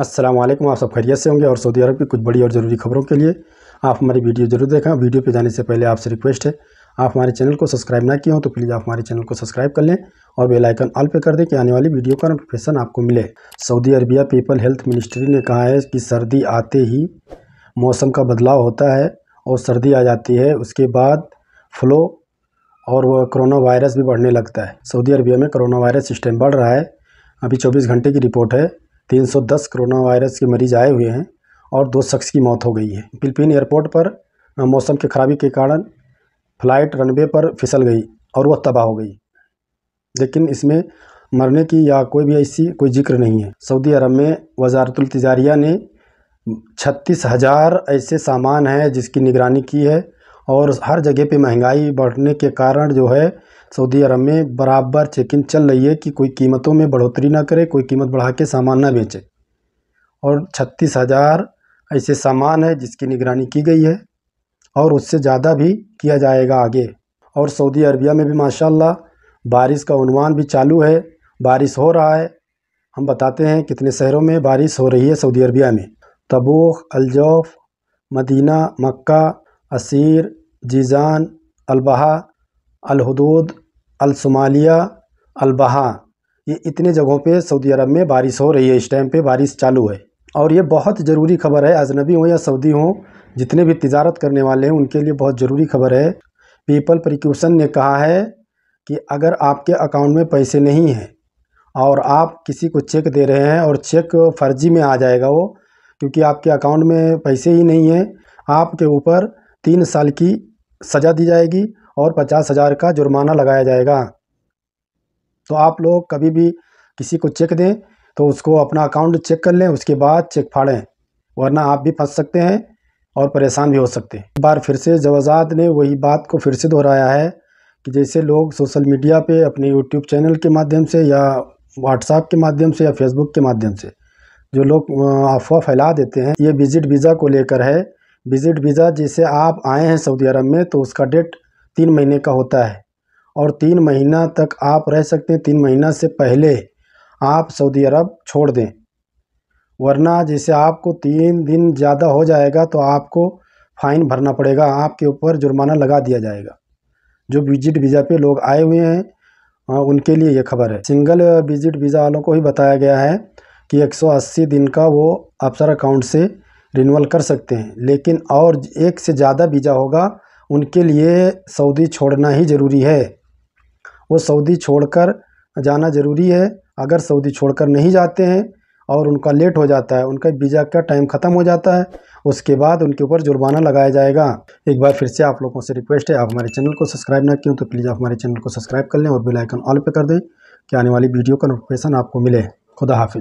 असलम आप सब खैरियत से होंगे और सऊदी अरब की कुछ बड़ी और ज़रूरी खबरों के लिए आप हमारी वीडियो जरूर देखें वीडियो पे जाने से पहले आपसे रिक्वेस्ट है आप हमारे चैनल को सब्सक्राइब ना किए हों तो प्लीज़ आप हमारे चैनल को सब्सक्राइब कर लें और बेल आइकन ऑल पे कर दें कि आने वाली वीडियो का नोटिफिकेशन आपको मिले Saudi Arabia people health ministry ने कहा है कि सर्दी आते ही मौसम का बदलाव होता है और सर्दी आ जाती है उसके बाद फ्लो और वह करोना वायरस भी बढ़ने लगता है सऊदी अरबिया में करोना वायरस सिस्टम बढ़ रहा है अभी चौबीस घंटे की रिपोर्ट है 310 कोरोना वायरस के मरीज आए हुए हैं और दो शख्स की मौत हो गई है फिलपिन एयरपोर्ट पर मौसम की खराबी के कारण फ्लाइट रनवे पर फिसल गई और वह तबाह हो गई लेकिन इसमें मरने की या कोई भी ऐसी कोई जिक्र नहीं है सऊदी अरब में वजारतुल तजारिया ने छत्तीस हज़ार ऐसे सामान हैं जिसकी निगरानी की है और हर जगह पे महंगाई बढ़ने के कारण जो है सऊदी अरब में बराबर चेकिंग चल रही है कि कोई कीमतों में बढ़ोतरी ना करे कोई कीमत बढ़ा के सामान ना बेचे और छत्तीस हज़ार ऐसे सामान है जिसकी निगरानी की गई है और उससे ज़्यादा भी किया जाएगा आगे और सऊदी अरबिया में भी माशाल्लाह बारिश का अनुमान भी चालू है बारिश हो रहा है हम बताते हैं कितने शहरों में बारिश हो रही है सऊदी अरबिया में तबूख अलजौफ मदीना मक्का असीर जीजान अलबहा अलहदूद अलसमालिया अलबहा ये इतने जगहों पे सऊदी अरब में बारिश हो रही है इस टाइम पे बारिश चालू है और ये बहुत ज़रूरी खबर है अजनबी हो या सऊदी हो जितने भी तजारत करने वाले हैं उनके लिए बहुत ज़रूरी खबर है पीपल प्रिक्यूशन ने कहा है कि अगर आपके अकाउंट में पैसे नहीं हैं और आप किसी को चेक दे रहे हैं और चेक फर्जी में आ जाएगा वो क्योंकि आपके अकाउंट में पैसे ही नहीं हैं आपके ऊपर तीन साल की सज़ा दी जाएगी और पचास हज़ार का जुर्माना लगाया जाएगा तो आप लोग कभी भी किसी को चेक दें तो उसको अपना अकाउंट चेक कर लें उसके बाद चेक फाड़ें वरना आप भी फंस सकते हैं और परेशान भी हो सकते हैं एक बार फिर से जवाजात ने वही बात को फिर से दोहराया है कि जैसे लोग सोशल मीडिया पे अपने यूट्यूब चैनल के माध्यम से या व्हाट्सएप के माध्यम से या फेसबुक के माध्यम से जो लोग अफवाह फैला देते हैं ये विज़िट वीज़ा को लेकर है विज़िट वीज़ा जैसे आप आए हैं सऊदी अरब में तो उसका डेट तीन महीने का होता है और तीन महीना तक आप रह सकते हैं तीन महीना से पहले आप सऊदी अरब छोड़ दें वरना जैसे आपको तीन दिन ज़्यादा हो जाएगा तो आपको फ़ाइन भरना पड़ेगा आपके ऊपर जुर्माना लगा दिया जाएगा जो विजिट वीज़ा पे लोग आए हुए हैं उनके लिए ये खबर है सिंगल विजिट वीज़ा वालों को ही बताया गया है कि 180 दिन का वो अफसर अकाउंट से रिन्यूअल कर सकते हैं लेकिन और एक से ज़्यादा वीज़ा होगा उनके लिए सऊदी छोड़ना ही ज़रूरी है वो सऊदी छोड़कर जाना ज़रूरी है अगर सऊदी छोड़कर नहीं जाते हैं और उनका लेट हो जाता है उनका वीज़ा का टाइम ख़त्म हो जाता है उसके बाद उनके ऊपर जुर्माना लगाया जाएगा एक बार फिर से आप लोगों से रिक्वेस्ट है आप हमारे चैनल को सब्सक्राइब ना क्यों तो प्लीज़ आप हमारे चैनल को सब्सक्राइब कर लें और बेलाइकन ऑल पर कर दें कि आने वाली वीडियो का नोटिफिकेशन आपको मिले खुदा हाफिज़